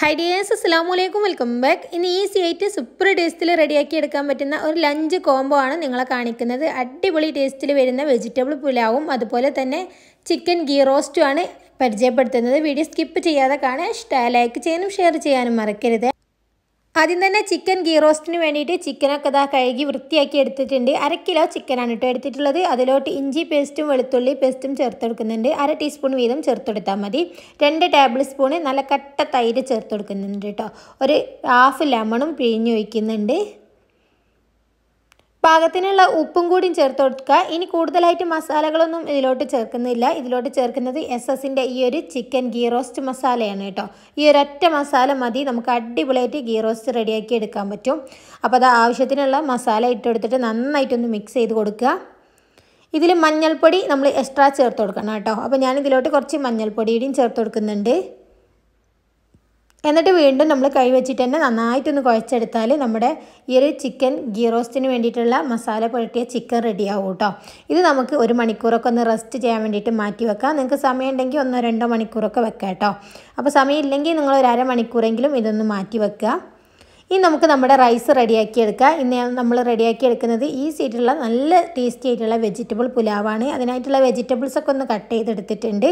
high dears അസ്സാം വലൈക്കും welcome back ഇന്ന് ഈസി ആയിട്ട് സൂപ്പർ ടേസ്റ്റിൽ റെഡിയാക്കി എടുക്കാൻ പറ്റുന്ന ഒരു ലഞ്ച് കോംബോ ആണ് നിങ്ങളെ കാണിക്കുന്നത് അടിപൊളി ടേസ്റ്റിൽ വരുന്ന വെജിറ്റബിൾ പുലാവും അതുപോലെ തന്നെ ചിക്കൻ ഗീ റോസ്റ്റും ആണ് പരിചയപ്പെടുത്തുന്നത് വീഡിയോ സ്കിപ്പ് ചെയ്യാതെ കാണാൻ ഇഷ്ടമായ ലൈക്ക് ചെയ്യാനും ഷെയർ ചെയ്യാനും മറക്കരുത് ആദ്യം തന്നെ ചിക്കൻ ഗീ റോസ്റ്റിന് വേണ്ടിയിട്ട് ചിക്കനൊക്കെ ഇതാ കഴുകി വൃത്തിയാക്കി എടുത്തിട്ടുണ്ട് അര കിലോ ചിക്കനാണ് കേട്ടോ എടുത്തിട്ടുള്ളത് അതിലോട്ട് ഇഞ്ചി പേസ്റ്റും വെളുത്തുള്ളി പേസ്റ്റും ചേർത്തെടുക്കുന്നുണ്ട് അര ടീസ്പൂൺ വീതം ചേർത്തെടുത്താൽ കൊടുത്താൽ മതി രണ്ട് ടേബിൾ സ്പൂണ് നല്ല കട്ട തൈര് ചേർത്തെടുക്കുന്നുണ്ട് കേട്ടോ ഒരു ഹാഫ് ലെമണും ഒഴിക്കുന്നുണ്ട് പാകത്തിനുള്ള ഉപ്പും കൂടിയും ചേർത്ത് കൊടുക്കുക ഇനി കൂടുതലായിട്ട് മസാലകളൊന്നും ഇതിലോട്ട് ചേർക്കുന്നില്ല ഇതിലോട്ട് ചേർക്കുന്നത് എസ് എസിൻ്റെ ഈ ഒരു ചിക്കൻ ഗീ റോസ്റ്റ് മസാലയാണ് കേട്ടോ ഈ ഒരൊറ്റ മസാല മതി നമുക്ക് അടിപൊളിയായിട്ട് ഗീ റോസ്റ്റ് റെഡിയാക്കി എടുക്കാൻ പറ്റും അപ്പോൾ അത് ആവശ്യത്തിനുള്ള മസാല ഇട്ടെടുത്തിട്ട് നന്നായിട്ടൊന്ന് മിക്സ് ചെയ്ത് കൊടുക്കുക ഇതിൽ മഞ്ഞൾപ്പൊടി നമ്മൾ എക്സ്ട്രാ ചേർത്ത് കൊടുക്കണം കേട്ടോ അപ്പോൾ ഞാൻ ഇതിലോട്ട് കുറച്ച് മഞ്ഞൾപ്പൊടിയുടെയും ചേർത്ത് കൊടുക്കുന്നുണ്ട് എന്നിട്ട് വീണ്ടും നമ്മൾ കൈ വെച്ചിട്ട് തന്നെ നന്നായിട്ടൊന്ന് കുഴച്ചെടുത്താൽ നമ്മുടെ ഈ ഒരു ചിക്കൻ ഗീറോസ്റ്റിന് വേണ്ടിയിട്ടുള്ള മസാല പുരട്ടിയ ചിക്കൻ റെഡിയാവും കേട്ടോ ഇത് നമുക്ക് ഒരു മണിക്കൂറൊക്കെ ഒന്ന് റെസ്റ്റ് ചെയ്യാൻ വേണ്ടിയിട്ട് മാറ്റി വെക്കാം നിങ്ങൾക്ക് സമയം ഉണ്ടെങ്കിൽ ഒന്നോ രണ്ടോ മണിക്കൂറൊക്കെ വെക്കാം കേട്ടോ അപ്പോൾ സമയമില്ലെങ്കിൽ നിങ്ങൾ ഒരു അരമണിക്കൂറെങ്കിലും ഇതൊന്ന് മാറ്റി വെക്കുക ഇനി നമുക്ക് നമ്മുടെ റൈസ് റെഡിയാക്കി എടുക്കാം ഇന്ന് നമ്മൾ റെഡിയാക്കി എടുക്കുന്നത് ഈ സീറ്റുള്ള നല്ല ടേസ്റ്റി ആയിട്ടുള്ള വെജിറ്റബിൾ പുലാവാണ് അതിനായിട്ടുള്ള വെജിറ്റബിൾസൊക്കെ ഒന്ന് കട്ട് ചെയ്തെടുത്തിട്ടുണ്ട്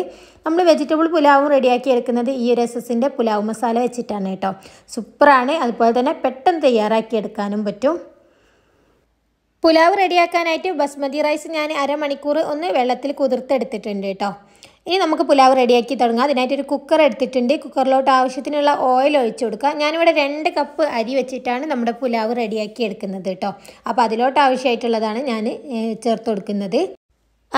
നമ്മൾ വെജിറ്റബിൾ പുലാവും റെഡിയാക്കി എടുക്കുന്നത് ഈ ഒരു എസ് പുലാവ് മസാല വെച്ചിട്ടാണ് കേട്ടോ സൂപ്പറാണ് അതുപോലെ തന്നെ പെട്ടെന്ന് തയ്യാറാക്കി എടുക്കാനും പറ്റും പുലാവ് റെഡിയാക്കാനായിട്ട് ബസ്മതി റൈസ് ഞാൻ അരമണിക്കൂർ ഒന്ന് വെള്ളത്തിൽ കുതിർത്തെടുത്തിട്ടുണ്ട് കേട്ടോ ഇനി നമുക്ക് പുലാവ് റെഡിയാക്കി തുടങ്ങാം അതിനായിട്ട് ഒരു കുക്കർ എടുത്തിട്ടുണ്ട് കുക്കറിലോട്ട് ആവശ്യത്തിനുള്ള ഓയിൽ ഒഴിച്ചു കൊടുക്കുക ഞാനിവിടെ രണ്ട് കപ്പ് അരി വെച്ചിട്ടാണ് നമ്മുടെ പുലാവ് റെഡിയാക്കി എടുക്കുന്നത് കേട്ടോ അപ്പോൾ അതിലോട്ട് ആവശ്യമായിട്ടുള്ളതാണ് ഞാൻ ചേർത്ത് കൊടുക്കുന്നത്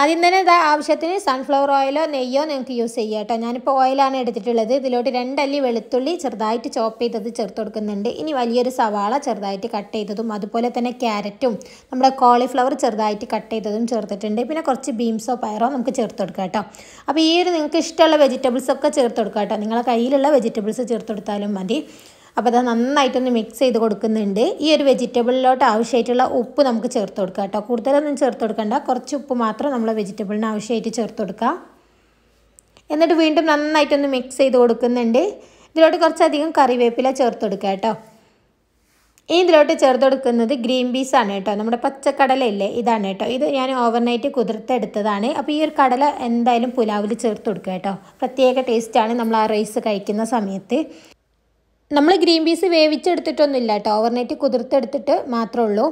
ആദ്യം തന്നെ ഇതാ ആവശ്യത്തിന് സൺഫ്ലവർ ഓയിലോ നെയ്യോ നിങ്ങൾക്ക് യൂസ് ചെയ്യാം കേട്ടോ ഞാനിപ്പോൾ ഓയിലാണ് എടുത്തിട്ടുള്ളത് ഇതിലോട്ട് രണ്ടല്ലി വെളുത്തുള്ളി ചെറുതായിട്ട് ചോപ്പ് ചെയ്തത് ചേർത്ത് കൊടുക്കുന്നുണ്ട് ഇനി വലിയൊരു സവാള ചെറുതായിട്ട് കട്ട് ചെയ്തതും അതുപോലെ തന്നെ ക്യാരറ്റും നമ്മുടെ കോളിഫ്ലവർ ചെറുതായിട്ട് കട്ട് ചെയ്തതും ചേർത്തിട്ടുണ്ട് പിന്നെ കുറച്ച് ബീൻസോ പയറോ നമുക്ക് ചേർത്ത് കൊടുക്കാം കേട്ടോ അപ്പോൾ ഈ ഒരു നിങ്ങൾക്ക് ഇഷ്ടമുള്ള വെജിറ്റബിൾസ് ഒക്കെ ചേർത്ത് കൊടുക്കാം കേട്ടോ നിങ്ങളെ കയ്യിലുള്ള വെജിറ്റബിൾസ് ചേർത്ത് കൊടുത്താലും മതി അപ്പോൾ അത് നന്നായിട്ടൊന്ന് മിക്സ് ചെയ്ത് കൊടുക്കുന്നുണ്ട് ഈ ഒരു വെജിറ്റബിളിലോട്ട് ആവശ്യമായിട്ടുള്ള ഉപ്പ് നമുക്ക് ചേർത്ത് കൊടുക്കാം കേട്ടോ കൂടുതലൊന്നും ചേർത്ത് കൊടുക്കണ്ട കുറച്ച് ഉപ്പ് മാത്രം നമ്മൾ വെജിറ്റബിളിന് ആവശ്യമായിട്ട് ചേർത്ത് കൊടുക്കുക എന്നിട്ട് വീണ്ടും നന്നായിട്ടൊന്ന് മിക്സ് ചെയ്ത് കൊടുക്കുന്നുണ്ട് ഇതിലോട്ട് കുറച്ചധികം കറിവേപ്പില ചേർത്ത് കൊടുക്കുക കേട്ടോ ഇനി ഇതിലോട്ട് ചേർത്ത് കൊടുക്കുന്നത് ഗ്രീൻ പീസാണ് ആണ് കേട്ടോ നമ്മുടെ പച്ചക്കടലയില്ലേ ഇതാണ് കേട്ടോ ഇത് ഞാൻ ഓവർനൈറ്റ് കുതിർത്തെടുത്തതാണ് അപ്പോൾ ഈ ഒരു കടല എന്തായാലും പുലാവിൽ ചേർത്ത് കൊടുക്കുക കേട്ടോ പ്രത്യേക ടേസ്റ്റാണ് നമ്മൾ ആ റൈസ് കഴിക്കുന്ന സമയത്ത് നമ്മൾ ഗ്രീൻ പീസ് ഇല്ല കേട്ടോ ഓവർനൈറ്റ് കുതിർത്തെടുത്തിട്ട് മാത്രമേ ഉള്ളൂ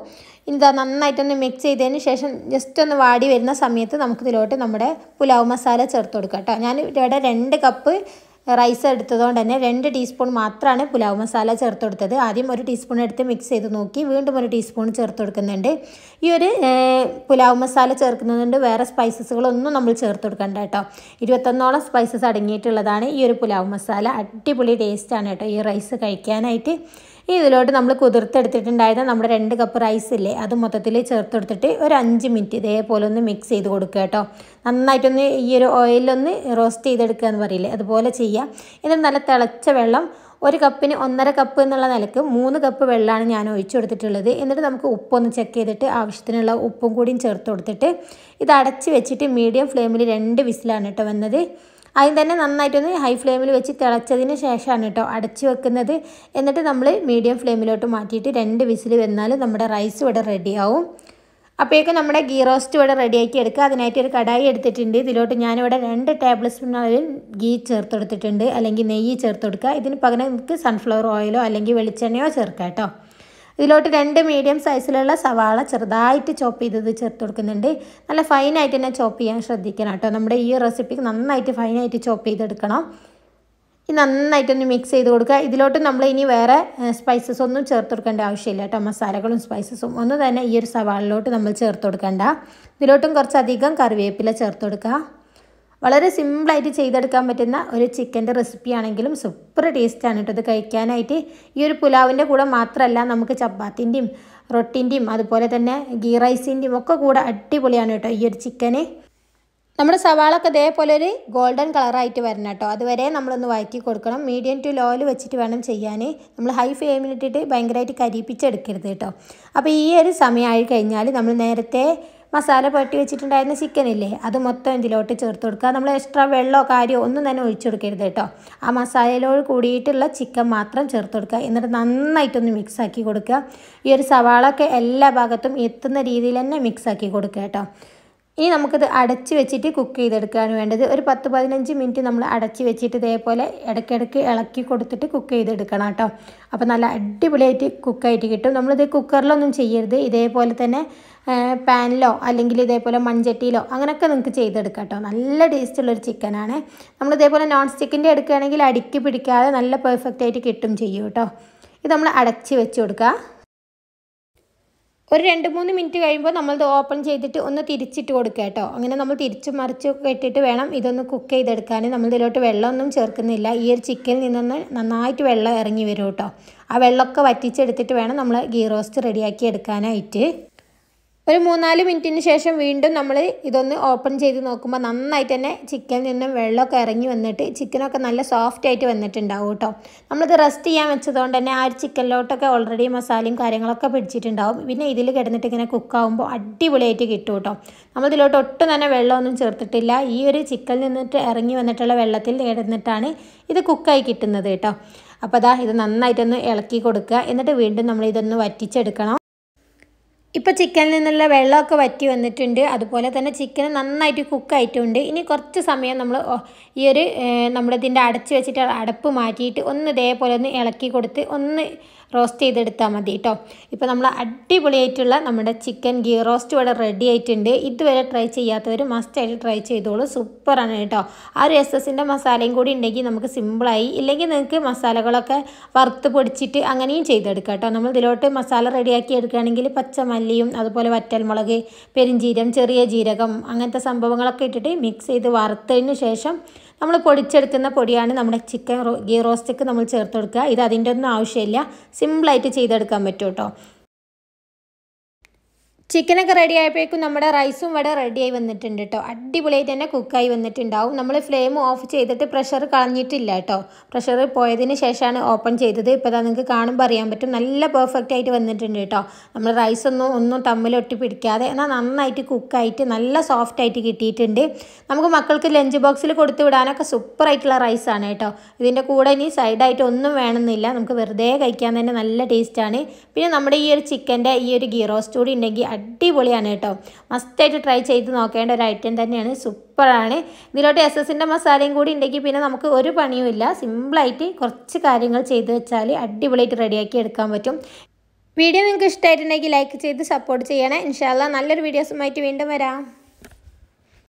ഇതാ നന്നായിട്ടൊന്ന് മിക്സ് ചെയ്തതിന് ശേഷം ജസ്റ്റ് ഒന്ന് വാടി വരുന്ന സമയത്ത് നമുക്കിതിലോട്ട് നമ്മുടെ പുലാവ് മസാല ചേർത്ത് കൊടുക്കാം കേട്ടോ ഞാൻ ഇവിടെ രണ്ട് കപ്പ് റൈസ് എടുത്തതുകൊണ്ട് തന്നെ രണ്ട് ടീസ്പൂൺ മാത്രമാണ് പുലാവ് മസാല ചേർത്ത് കൊടുത്തത് ആദ്യം ഒരു ടീസ്പൂൺ എടുത്ത് മിക്സ് ചെയ്ത് നോക്കി വീണ്ടും ഒരു ടീസ്പൂൺ ചേർത്ത് കൊടുക്കുന്നുണ്ട് ഈ ഒരു പുലാവ് മസാല ചേർക്കുന്നതുകൊണ്ട് വേറെ സ്പൈസസുകളൊന്നും നമ്മൾ ചേർത്ത് കൊടുക്കണ്ട കേട്ടോ ഇരുപത്തൊന്നോളം സ്പൈസസ് അടങ്ങിയിട്ടുള്ളതാണ് ഈ ഒരു പുലാവ് മസാല അടിപൊളി ടേസ്റ്റാണ് കേട്ടോ ഈ റൈസ് കഴിക്കാനായിട്ട് ഇനി ഇതിലോട്ട് നമ്മൾ കുതിർത്തെടുത്തിട്ടുണ്ടായത് നമ്മുടെ രണ്ട് കപ്പ് റൈസ് ഇല്ലേ അത് മൊത്തത്തിൽ ചേർത്തെടുത്തിട്ട് ഒരു അഞ്ച് മിനിറ്റ് ഇതേപോലെ ഒന്ന് മിക്സ് ചെയ്ത് കൊടുക്കുക കേട്ടോ നന്നായിട്ടൊന്ന് ഈ ഒരു ഓയിലൊന്ന് റോസ്റ്റ് ചെയ്തെടുക്കുക എന്ന് പറയില്ലേ അതുപോലെ ചെയ്യാം എന്നിട്ട് നല്ല തിളച്ച വെള്ളം ഒരു കപ്പിന് ഒന്നര കപ്പ് എന്നുള്ള നിലക്ക് മൂന്ന് കപ്പ് വെള്ളമാണ് ഞാൻ ഒഴിച്ചു കൊടുത്തിട്ടുള്ളത് എന്നിട്ട് നമുക്ക് ഉപ്പൊന്ന് ചെക്ക് ചെയ്തിട്ട് ആവശ്യത്തിനുള്ള ഉപ്പും കൂടിയും ചേർത്ത് കൊടുത്തിട്ട് ഇത് അടച്ച് വെച്ചിട്ട് മീഡിയം ഫ്ലെയിമിൽ രണ്ട് വിസിലാണ് കേട്ടോ വന്നത് ആദ്യം തന്നെ നന്നായിട്ടൊന്ന് ഹൈ ഫ്ലെയിമിൽ വെച്ച് തിളച്ചതിന് ശേഷമാണ് കേട്ടോ അടച്ചു വെക്കുന്നത് എന്നിട്ട് നമ്മൾ മീഡിയം ഫ്ലെയിമിലോട്ട് മാറ്റിയിട്ട് രണ്ട് വിസിൽ വന്നാൽ നമ്മുടെ റൈസ് ഇവിടെ റെഡിയാവും അപ്പോഴേക്കും നമ്മുടെ ഗീ റോസ്റ്റ് ഇവിടെ റെഡിയാക്കി എടുക്കുക അതിനായിട്ട് ഒരു കടായി എടുത്തിട്ടുണ്ട് ഇതിലോട്ട് ഞാനിവിടെ രണ്ട് ടേബിൾ സ്പൂൺ അളവിൽ ഗീ ചേർത്ത് കൊടുത്തിട്ടുണ്ട് അല്ലെങ്കിൽ നെയ്യ് ചേർത്ത് കൊടുക്കുക ഇതിന് പകരം നമുക്ക് സൺഫ്ലവർ ഓയിലോ അല്ലെങ്കിൽ വെളിച്ചെണ്ണയോ ചേർക്കാം കേട്ടോ ഇതിലോട്ട് രണ്ട് മീഡിയം സൈസിലുള്ള സവാള ചെറുതായിട്ട് ചോപ്പ് ചെയ്തത് ചേർത്ത് കൊടുക്കുന്നുണ്ട് നല്ല ഫൈനായിട്ട് തന്നെ ചോപ്പ് ചെയ്യാൻ ശ്രദ്ധിക്കണം കേട്ടോ നമ്മുടെ ഈ റെസിപ്പിക്ക് നന്നായിട്ട് ഫൈനായിട്ട് ചോപ്പ് ചെയ്തെടുക്കണം ഇത് നന്നായിട്ടൊന്ന് മിക്സ് ചെയ്ത് കൊടുക്കുക ഇതിലോട്ട് നമ്മൾ ഇനി വേറെ സ്പൈസസ് ഒന്നും ചേർത്ത് കൊടുക്കേണ്ട ആവശ്യമില്ല കേട്ടോ മസാലകളും സ്പൈസസും ഒന്നും തന്നെ ഈ ഒരു സവാളിലോട്ട് നമ്മൾ ചേർത്ത് കൊടുക്കേണ്ട ഇതിലോട്ടും കുറച്ചധികം കറിവേപ്പില ചേർത്ത് കൊടുക്കുക വളരെ സിമ്പിളായിട്ട് ചെയ്തെടുക്കാൻ പറ്റുന്ന ഒരു ചിക്കൻ്റെ റെസിപ്പി ആണെങ്കിലും സൂപ്പർ ടേസ്റ്റാണ് കേട്ടോ ഇത് കഴിക്കാനായിട്ട് ഈ ഒരു പുലാവിൻ്റെ കൂടെ മാത്രമല്ല നമുക്ക് ചപ്പാത്തിൻ്റെയും റൊട്ടിൻ്റെയും അതുപോലെ തന്നെ ഗീ റൈസിൻ്റെയും ഒക്കെ കൂടെ അടിപൊളിയാണ് കേട്ടോ ഈ ഒരു ചിക്കന് നമ്മുടെ സവാളൊക്കെ ഇതേപോലെ ഒരു ഗോൾഡൻ കളറായിട്ട് വരണം കേട്ടോ അതുവരെ നമ്മളൊന്ന് വഴറ്റി കൊടുക്കണം മീഡിയം ടു ലോയിൽ വെച്ചിട്ട് വേണം ചെയ്യാൻ നമ്മൾ ഹൈ ഫ്ലെയിമിലിട്ടിട്ട് ഭയങ്കരമായിട്ട് കരിപ്പിച്ചെടുക്കരുത് കേട്ടോ അപ്പോൾ ഈ ഒരു സമയമായി കഴിഞ്ഞാൽ നമ്മൾ നേരത്തെ മസാല പെട്ടി വെച്ചിട്ടുണ്ടായിരുന്ന ചിക്കനില്ലേ അത് മൊത്തം ഇതിലോട്ട് ചേർത്ത് കൊടുക്കുക നമ്മൾ എക്സ്ട്രാ വെള്ളമോ കാര്യമോ ഒന്നും തന്നെ ഒഴിച്ചു കൊടുക്കരുത് കേട്ടോ ആ മസാലയിലോട് കൂടിയിട്ടുള്ള ചിക്കൻ മാത്രം ചേർത്ത് കൊടുക്കുക എന്നിട്ട് നന്നായിട്ടൊന്ന് മിക്സ് ആക്കി കൊടുക്കുക ഈ ഒരു സവാളൊക്കെ എല്ലാ ഭാഗത്തും എത്തുന്ന രീതിയിൽ തന്നെ മിക്സ് ആക്കി കൊടുക്കുക കേട്ടോ ഇനി നമുക്കിത് അടച്ച് വെച്ചിട്ട് കുക്ക് ചെയ്തെടുക്കാൻ വേണ്ടത് ഒരു പത്ത് പതിനഞ്ച് മിനിറ്റ് നമ്മൾ അടച്ച് വെച്ചിട്ട് ഇതേപോലെ ഇടയ്ക്കിടയ്ക്ക് ഇളക്കി കൊടുത്തിട്ട് കുക്ക് ചെയ്തെടുക്കണം കേട്ടോ അപ്പോൾ നല്ല അടിപൊളിയായിട്ട് കുക്കായിട്ട് കിട്ടും നമ്മളിത് കുക്കറിലൊന്നും ചെയ്യരുത് ഇതേപോലെ തന്നെ പാനിലോ അല്ലെങ്കിൽ ഇതേപോലെ മൺചട്ടിയിലോ അങ്ങനെയൊക്കെ നിങ്ങൾക്ക് ചെയ്തെടുക്കാം കേട്ടോ നല്ല ടേസ്റ്റുള്ളൊരു ചിക്കനാണ് നമ്മൾ ഇതേപോലെ നോൺ സ്റ്റിക്കിൻ്റെ എടുക്കുകയാണെങ്കിൽ അടുക്കി പിടിക്കാതെ നല്ല പെർഫെക്റ്റ് ആയിട്ട് കിട്ടും ചെയ്യും കേട്ടോ ഇത് നമ്മൾ അടച്ച് വെച്ച് കൊടുക്കുക ഒരു രണ്ട് മൂന്ന് മിനിറ്റ് കഴിയുമ്പോൾ നമ്മളിത് ഓപ്പൺ ചെയ്തിട്ട് ഒന്ന് തിരിച്ചിട്ട് കൊടുക്കുക കേട്ടോ അങ്ങനെ നമ്മൾ തിരിച്ച് മറിച്ച് ഇട്ടിട്ട് വേണം ഇതൊന്ന് കുക്ക് ചെയ്തെടുക്കാൻ നമ്മൾ ഇതിലോട്ട് വെള്ളമൊന്നും ചേർക്കുന്നില്ല ഈ ഒരു ചിക്കനിൽ നിന്നൊന്ന് നന്നായിട്ട് വെള്ളം ഇറങ്ങി വരും കേട്ടോ ആ വെള്ളമൊക്കെ വറ്റിച്ചെടുത്തിട്ട് വേണം നമ്മൾ ഗീ റോസ്റ്റ് റെഡിയാക്കി എടുക്കാനായിട്ട് ഒരു മൂന്നാല് മിനിറ്റിന് ശേഷം വീണ്ടും നമ്മൾ ഇതൊന്ന് ഓപ്പൺ ചെയ്ത് നോക്കുമ്പോൾ നന്നായിട്ട് തന്നെ ചിക്കനിൽ നിന്നും വെള്ളമൊക്കെ ഇറങ്ങി വന്നിട്ട് ചിക്കനൊക്കെ നല്ല സോഫ്റ്റ് ആയിട്ട് വന്നിട്ടുണ്ടാവും കേട്ടോ നമ്മളിത് റെസ്റ്റ് ചെയ്യാൻ വെച്ചതുകൊണ്ട് തന്നെ ആ ഒരു ചിക്കനിലോട്ടൊക്കെ ഓൾറെഡി മസാലയും കാര്യങ്ങളൊക്കെ പിടിച്ചിട്ടുണ്ടാവും പിന്നെ ഇതിൽ കിടന്നിട്ട് ഇങ്ങനെ കുക്കാവുമ്പോൾ അടിപൊളിയായിട്ട് കിട്ടും കേട്ടോ നമ്മളിതിലോട്ട് ഒട്ടും തന്നെ വെള്ളമൊന്നും ചേർത്തിട്ടില്ല ഈ ഒരു ചിക്കനിൽ നിന്നിട്ട് ഇറങ്ങി വന്നിട്ടുള്ള വെള്ളത്തിൽ കിടന്നിട്ടാണ് ഇത് കുക്കായി കിട്ടുന്നത് കേട്ടോ അപ്പോൾ അതാ ഇത് നന്നായിട്ടൊന്ന് ഇളക്കി കൊടുക്കുക എന്നിട്ട് വീണ്ടും നമ്മൾ ഇതൊന്ന് വറ്റിച്ചെടുക്കണം ഇപ്പോൾ ചിക്കനിൽ നിന്നുള്ള വെള്ളമൊക്കെ വറ്റി വന്നിട്ടുണ്ട് അതുപോലെ തന്നെ ചിക്കൻ നന്നായിട്ട് കുക്കായിട്ടുണ്ട് ഇനി കുറച്ച് സമയം നമ്മൾ ഈ ഒരു നമ്മുടെ അടച്ച് വെച്ചിട്ട് അടപ്പ് മാറ്റിയിട്ട് ഒന്ന് ഇതേപോലെ ഒന്ന് ഇളക്കി കൊടുത്ത് ഒന്ന് റോസ്റ്റ് ചെയ്തെടുത്താൽ മതി കേട്ടോ ഇപ്പോൾ നമ്മൾ അടിപൊളിയായിട്ടുള്ള നമ്മുടെ ചിക്കൻ ഗീ റോസ്റ്റ് ഇവിടെ റെഡി ആയിട്ടുണ്ട് ഇതുവരെ ട്രൈ ചെയ്യാത്തവർ മസ്റ്റായിട്ട് ട്രൈ ചെയ്തോളൂ സൂപ്പറാണ് കേട്ടോ ആ ഒരു എസ് എസിൻ്റെ മസാലയും കൂടി ഉണ്ടെങ്കിൽ നമുക്ക് സിമ്പിളായി ഇല്ലെങ്കിൽ നിങ്ങൾക്ക് മസാലകളൊക്കെ വറുത്ത് പൊടിച്ചിട്ട് അങ്ങനെയും ചെയ്തെടുക്കാം കേട്ടോ നമ്മൾ ഇതിലോട്ട് മസാല റെഡിയാക്കി എടുക്കുകയാണെങ്കിൽ പച്ചമല്ലിയും അതുപോലെ വറ്റൽമുളക് പെരിഞ്ചീരം ചെറിയ ജീരകം അങ്ങനത്തെ സംഭവങ്ങളൊക്കെ ഇട്ടിട്ട് മിക്സ് ചെയ്ത് വറുത്തതിന് ശേഷം നമ്മൾ പൊടിച്ചെടുക്കുന്ന പൊടിയാണ് നമ്മുടെ ചിക്കൻ ഗീ റോസ്റ്റക്ക് നമ്മൾ ചേർത്ത് കൊടുക്കുക ഇത് അതിൻ്റെ ഒന്നും ആവശ്യമില്ല സിമ്പിളായിട്ട് ചെയ്തെടുക്കാൻ പറ്റും കേട്ടോ ചിക്കനൊക്കെ റെഡി ആയപ്പോഴേക്കും നമ്മുടെ റൈസും വട റെഡിയായി വന്നിട്ടുണ്ട് കേട്ടോ അടിപൊളിയായിട്ട് തന്നെ കുക്കായി വന്നിട്ടുണ്ടാവും നമ്മൾ ഫ്ലെയിം ഓഫ് ചെയ്തിട്ട് പ്രഷർ കളഞ്ഞിട്ടില്ല കേട്ടോ പ്രഷർ പോയതിന് ശേഷമാണ് ഓപ്പൺ ചെയ്തത് ഇപ്പോൾ ഇതാ നിങ്ങൾക്ക് കാണുമ്പോൾ അറിയാൻ പറ്റും നല്ല പെർഫെക്റ്റ് ആയിട്ട് വന്നിട്ടുണ്ട് കേട്ടോ നമ്മൾ റൈസ് ഒന്നും ഒന്നും ഒട്ടി പിടിക്കാതെ എന്നാൽ നന്നായിട്ട് കുക്കായിട്ട് നല്ല സോഫ്റ്റ് ആയിട്ട് കിട്ടിയിട്ടുണ്ട് നമുക്ക് മക്കൾക്ക് ലഞ്ച് ബോക്സിൽ കൊടുത്തു വിടാനൊക്കെ സൂപ്പർ ആയിട്ടുള്ള റൈസാണ് കേട്ടോ ഇതിൻ്റെ കൂടെ ഇനി സൈഡായിട്ട് ഒന്നും വേണമെന്നില്ല നമുക്ക് വെറുതെ കഴിക്കാൻ തന്നെ നല്ല ടേസ്റ്റാണ് പിന്നെ നമ്മുടെ ഈ ഒരു ചിക്കൻ്റെ ഈ ഒരു ഗീറോസ്റ്റ് കൂടി ഉണ്ടെങ്കിൽ അടിപൊളിയാണ് കേട്ടോ മസ്റ്റായിട്ട് ട്രൈ ചെയ്ത് നോക്കേണ്ട ഒരു ഐറ്റം തന്നെയാണ് സൂപ്പറാണ് ഇതിലോട്ട് എസ് എസിൻ്റെ മസാലയും കൂടി ഉണ്ടെങ്കിൽ പിന്നെ നമുക്ക് ഒരു പണിയുമില്ല സിമ്പിളായിട്ട് കുറച്ച് കാര്യങ്ങൾ ചെയ്ത് വെച്ചാൽ അടിപൊളിയായിട്ട് റെഡിയാക്കി എടുക്കാൻ പറ്റും വീഡിയോ നിങ്ങൾക്ക് ഇഷ്ടമായിട്ടുണ്ടെങ്കിൽ ലൈക്ക് ചെയ്ത് സപ്പോർട്ട് ചെയ്യണേ ഇൻഷാല്ല നല്ലൊരു വീഡിയോസുമായിട്ട് വീണ്ടും വരാം